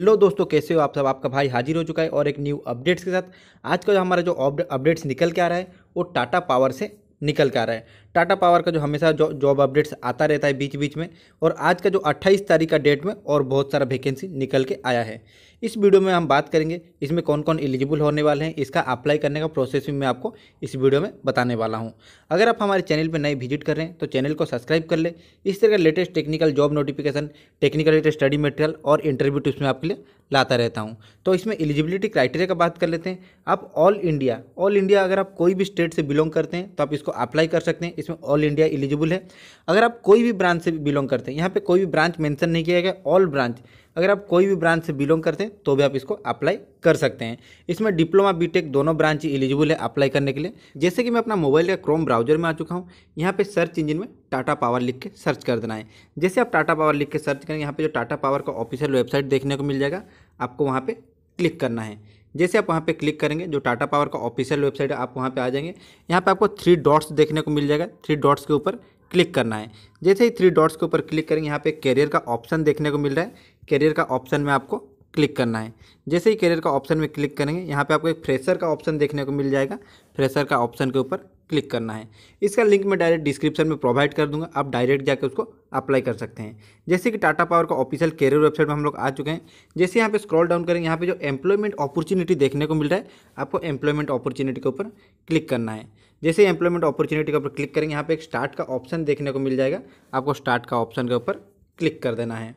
लो दोस्तों कैसे हो आप सब आपका भाई हाजिर हो चुका है और एक न्यू अपडेट्स के साथ आज का जो हमारा जो अपडेट्स निकल के आ रहा है वो टाटा पावर से निकल के आ रहा है टाटा पावर का जो हमेशा जॉब अपडेट्स आता रहता है बीच बीच में और आज का जो 28 तारीख का डेट में और बहुत सारा वैकेंसी निकल के आया है इस वीडियो में हम बात करेंगे इसमें कौन कौन एलिजिबल होने वाले हैं इसका अप्लाई करने का प्रोसेस भी मैं आपको इस वीडियो में बताने वाला हूँ अगर आप हमारे चैनल पर नए विजिट कर रहे हैं तो चैनल को सब्सक्राइब कर ले इस तरह का latest technical job notification technical latest study material और इंटरव्यू टिप्स में आपके लिए लाता रहता हूँ तो इसमें एलिजिबिलिटी क्राइटेरिया का बात कर लेते हैं आप ऑल इंडिया ऑल इंडिया अगर आप कोई भी स्टेट से बिलोंग करते हैं तो आप इसको अप्लाई कर सकते हैं इस इसमें ऑल इंडिया एलिजिबल है अगर आप कोई भी ब्रांच से बिलोंग करते हैं यहाँ पे कोई भी ब्रांच मेंशन नहीं किया गया ऑल ब्रांच अगर आप कोई भी ब्रांच से बिलोंग करते हैं तो भी आप इसको अप्लाई कर सकते हैं इसमें डिप्लोमा बीटेक दोनों ब्रांच एलिजिबल है अप्लाई करने के लिए जैसे कि मैं अपना मोबाइल का क्रोम ब्राउजर में आ चुका हूँ यहाँ पे सर्च इंजन में टाटा पावर लिख के सर्च कर देना है जैसे आप टाटा पावर लिख के सर्च करेंगे यहाँ पर जो टाटा पावर का ऑफिशियल वेबसाइट देखने को मिल जाएगा आपको वहाँ पर क्लिक करना है जैसे आप वहाँ पे क्लिक करेंगे जो टाटा पावर का ऑफिशियल वेबसाइट है आप वहाँ पे आ जाएंगे यहाँ पे आपको थ्री डॉट्स देखने को मिल जाएगा थ्री डॉट्स के ऊपर क्लिक करना है जैसे ही थ्री डॉट्स के ऊपर क्लिक करेंगे यहाँ पे कैरियर का ऑप्शन देखने को मिल रहा है कैरियर का ऑप्शन में आपको क्लिक करना है जैसे ही कैरियर का ऑप्शन में क्लिक करेंगे यहाँ पे आपको एक फ्रेशर का ऑप्शन देखने को मिल जाएगा फ्रेशर का ऑप्शन के ऊपर क्लिक करना है इसका लिंक मैं डायरेक्ट डिस्क्रिप्शन में प्रोवाइड कर दूंगा आप डायरेक्ट जाकर उसको अप्लाई कर सकते हैं जैसे कि टाटा पावर का ऑफिशियल कैरियर वेबसाइट में हम लोग आ चुके हैं जैसे यहाँ पे स्क्रॉल डाउन करेंगे यहाँ पे जो एम्प्लॉयमेंट अपॉर्चुनिटी देखने को मिल रहा है आपको एम्प्लॉयमेंट अपॉर्चुनिटी के ऊपर क्लिक करना है जैसे एम्प्लॉयमेंट अपॉर्चुनिटी के ऊपर क्लिक करेंगे यहाँ पे एक स्टार्ट का ऑप्शन देखने को मिल जाएगा आपको स्टार्ट का ऑप्शन के ऊपर क्लिक कर देना है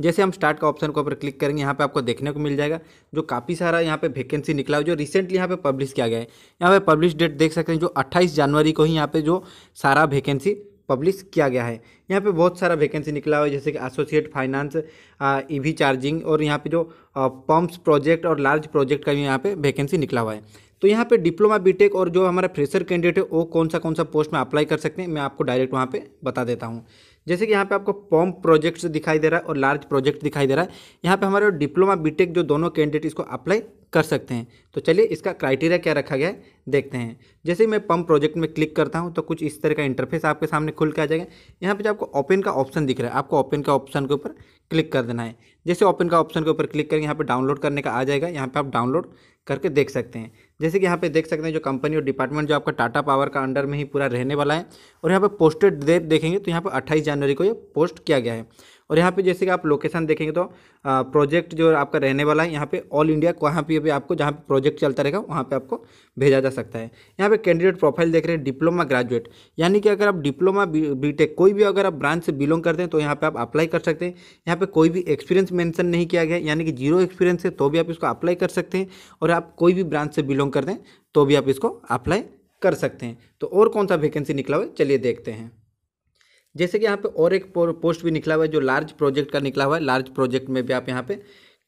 जैसे हम स्टार्ट का ऑप्शन को ऊपर क्लिक करेंगे यहाँ पे आपको देखने को मिल जाएगा जो काफ़ी सारा यहाँ पे वैकेंसी निकला है जो रिसेंटली यहाँ पे पब्लिश किया गया है यहाँ पे पब्लिश डेट देख सकते हैं जो 28 जनवरी को ही यहाँ पे जो सारा वैकेंसी पब्लिश किया गया है यहाँ पे बहुत सारा वैकेंसी निकला हुआ है जैसे कि एसोसिएट फाइनेंस ई चार्जिंग और यहाँ पर जो पम्प्स प्रोजेक्ट और लार्ज प्रोजेक्ट का भी यहाँ पर वैकेंसी निकला हुआ है तो यहाँ पे डिप्लोमा बीटेक और जो हमारा फ्रेशर कैंडिडेट है वो कौन सा कौन सा पोस्ट में अप्लाई कर सकते हैं मैं आपको डायरेक्ट वहाँ पे बता देता हूँ जैसे कि यहाँ पे आपको पॉम्प प्रोजेक्ट्स दिखाई दे रहा है और लार्ज प्रोजेक्ट दिखाई दे रहा है यहाँ पे हमारे डिप्लोमा बीटेक जो दोनों कैंडिडेट इसको अप्लाई कर सकते हैं तो चलिए इसका क्राइटेरिया क्या रखा गया है देखते हैं जैसे मैं पम्प प्रोजेक्ट में क्लिक करता हूँ तो कुछ इस तरह का इंटरफेस आपके सामने खुल के आ जाएगा यहाँ पे जो आपको ओपन का ऑप्शन दिख रहा है आपको ओपन का ऑप्शन के ऊपर क्लिक कर देना है जैसे ओपन का ऑप्शन के ऊपर क्लिक करेंगे यहाँ पर डाउनलोड करने का आ जाएगा यहाँ पर आप डाउनलोड करके देख सकते हैं जैसे कि यहाँ पे देख सकते हैं जो कंपनी और डिपार्टमेंट जो आपका टाटा पावर का अंडर में ही पूरा रहने वाला है और यहाँ पे पोस्टेड डेट देखेंगे तो यहाँ पे 28 जनवरी को ये पोस्ट किया गया है और यहाँ पे जैसे कि आप लोकेशन देखेंगे तो आ, प्रोजेक्ट जो आपका रहने वाला है यहाँ पे ऑल इंडिया वहाँ पर भी आपको जहाँ पर प्रोजेक्ट चलता रहेगा वहाँ पर आपको भेजा जा सकता है यहाँ पर कैंडिडेट प्रोफाइल देख रहे हैं डिप्लोमा ग्रेजुएट यानी कि अगर आप डिप्लोमा बी कोई भी अगर आप ब्रांच से बिलोंग करते हैं तो यहाँ पर आप अप्लाई कर सकते हैं यहाँ पर कोई भी एक्सपीरियंस मैंशन नहीं किया गया यानी कि जीरो एक्सपीरियंस है तो भी आप इसको अप्लाई कर सकते हैं और आप कोई भी ब्रांच से बिलोंग करते हैं तो भी आप इसको अप्लाई कर सकते हैं तो और कौन सा वैकेंसी निकला हुआ है चलिए देखते हैं जैसे कि यहाँ पे और एक पोस्ट भी निकला हुआ है जो लार्ज प्रोजेक्ट का निकला हुआ है लार्ज प्रोजेक्ट में भी आप यहाँ पे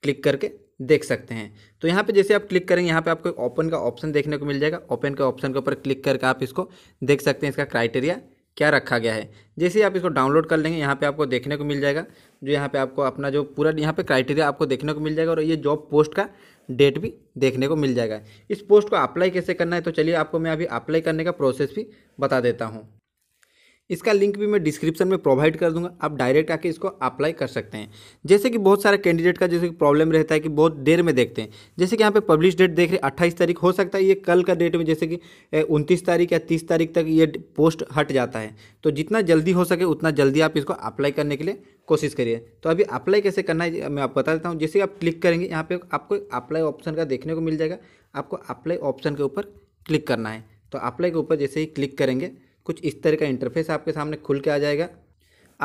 क्लिक करके देख सकते हैं तो यहाँ पे जैसे आप क्लिक करेंगे यहाँ पे आपको ओपन का ऑप्शन देखने को मिल जाएगा ओपन के ऑप्शन के ऊपर क्लिक करके आप इसको देख सकते हैं इसका क्राइटेरिया क्या रखा गया है जैसे आप इसको डाउनलोड कर लेंगे यहाँ पे आपको देखने को मिल जाएगा जो यहाँ पे आपको अपना जो पूरा यहाँ पे क्राइटेरिया आपको देखने को मिल जाएगा और ये जॉब पोस्ट का डेट भी देखने को मिल जाएगा इस पोस्ट को अप्लाई कैसे करना है तो चलिए आपको मैं अभी अप्लाई करने का प्रोसेस भी बता देता हूँ इसका लिंक भी मैं डिस्क्रिप्शन में प्रोवाइड कर दूंगा आप डायरेक्ट आके इसको अप्लाई कर सकते हैं जैसे कि बहुत सारे कैंडिडेट का जैसे कि प्रॉब्लम रहता है कि बहुत देर में देखते हैं जैसे कि यहाँ पे पब्लिश डेट देख रहे अट्ठाईस तारीख हो सकता है ये कल का डेट में जैसे कि उनतीस तारीख या तीस तारीख तक ये पोस्ट हट जाता है तो जितना जल्दी हो सके उतना जल्दी आप इसको अप्लाई करने के लिए कोशिश करिए तो अभी अप्लाई कैसे करना है मैं आप बता देता हूँ जैसे आप क्लिक करेंगे यहाँ पे आपको अप्लाई ऑप्शन का देखने को मिल जाएगा आपको अप्लाई ऑप्शन के ऊपर क्लिक करना है तो अप्लाई के ऊपर जैसे ही क्लिक करेंगे कुछ इस तरह का इंटरफेस आपके सामने खुल के आ जाएगा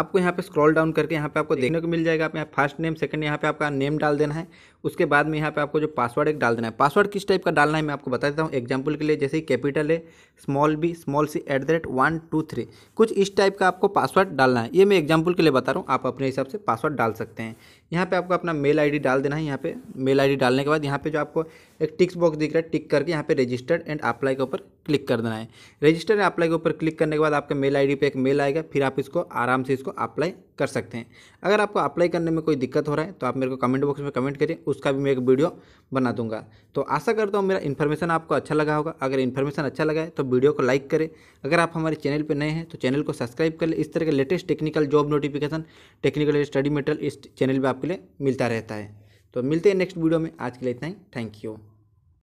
आपको यहाँ पे स्क्रॉल डाउन करके यहाँ पे आपको देखने को मिल जाएगा आप यहाँ फर्स्ट नेम सेकंड यहाँ पे आपका नेम डाल देना है उसके बाद में यहाँ पे आपको जो पासवर्ड एक डाल देना है पासवर्ड किस टाइप का डालना है मैं आपको बता देता हूँ एग्जाम्पल के लिए जैसे कैपिटल है small b small c at the rate one two three कुछ इस टाइप का आपको पासवर्ड डालना है ये मैं एग्जाम्पल के लिए बता रहा हूँ आप अपने हिसाब से पासवर्ड डाल सकते हैं यहाँ पे आपको अपना मेल आई डाल देना है यहाँ पे मेल आई डालने के बाद यहाँ पे जो आपको एक टिक्स बॉक्स दिख रहा है टिक करके यहाँ पे रजिस्टर्ड एंड अप्लाई के ऊपर क्लिक कर देना है रजिस्टर्ड एंड अप्लाई के ऊपर क्लिक करने के बाद आपके मेल आई डी एक मेल आएगा फिर आप इसको आराम से इसको अप्लाई कर सकते हैं अगर आपको अप्लाई करने में कोई दिक्कत हो रहा है तो आप मेरे को कमेंट बॉक्स में कमेंट करिए उसका भी मैं एक वीडियो बना दूंगा तो आशा करता हूँ मेरा इन्फॉर्मेशन आपको अच्छा लगा होगा अगर इन्फॉर्मेशन अच्छा लगा है तो वीडियो को लाइक करें अगर आप हमारे चैनल पर नए हैं तो चैनल को सब्सक्राइब कर ले इस तरह के latest technical job notification technical study material इस चैनल पर आपके लिए मिलता रहता है तो मिलते हैं नेक्स्ट वीडियो में आज के लिए इतना ही थैंक यू